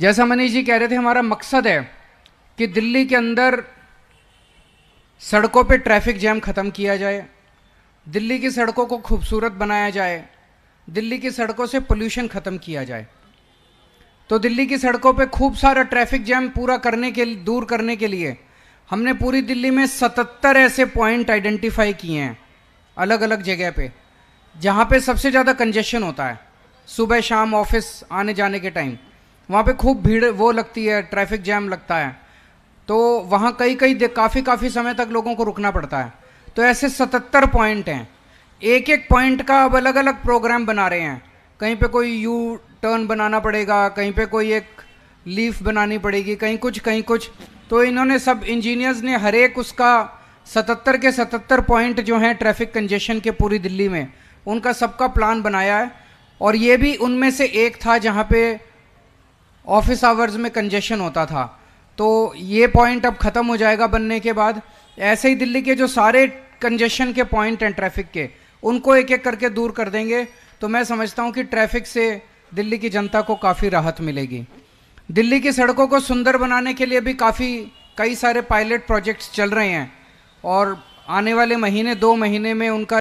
जैसा मनीष जी कह रहे थे हमारा मकसद है कि दिल्ली के अंदर सड़कों पे ट्रैफिक जैम ख़त्म किया जाए दिल्ली की सड़कों को खूबसूरत बनाया जाए दिल्ली की सड़कों से पोल्यूशन ख़त्म किया जाए तो दिल्ली की सड़कों पे खूब सारा ट्रैफिक जैम पूरा करने के दूर करने के लिए हमने पूरी दिल्ली में 77 ऐसे पॉइंट आइडेंटिफाई किए हैं अलग अलग जगह पे जहाँ पे सबसे ज़्यादा कंजेशन होता है सुबह शाम ऑफिस आने जाने के टाइम वहाँ पे खूब भीड़ वो लगती है ट्रैफिक जैम लगता है तो वहाँ कई कई काफ़ी काफ़ी समय तक लोगों को रुकना पड़ता है तो ऐसे सतहत्तर पॉइंट हैं एक एक पॉइंट का अब अलग अलग प्रोग्राम बना रहे हैं कहीं पे कोई यू टर्न बनाना पड़ेगा कहीं पे कोई एक लीफ बनानी पड़ेगी कहीं कुछ कहीं कुछ तो इन्होंने सब इंजीनियर्स ने हर एक उसका सतहत्तर के सतहत्तर पॉइंट जो हैं ट्रैफिक कंजेशन के पूरी दिल्ली में उनका सबका प्लान बनाया है और ये भी उनमें से एक था जहाँ पे ऑफिस आवर्स में कंजेशन होता था तो ये पॉइंट अब ख़त्म हो जाएगा बनने के बाद ऐसे ही दिल्ली के जो सारे कंजेशन के पॉइंट हैं ट्रैफिक के उनको एक एक करके दूर कर देंगे तो मैं समझता हूँ कि ट्रैफिक से दिल्ली की जनता को काफ़ी राहत मिलेगी दिल्ली की सड़कों को सुंदर बनाने के लिए भी काफ़ी कई सारे पायलट प्रोजेक्ट्स चल रहे हैं और आने वाले महीने दो महीने में उनका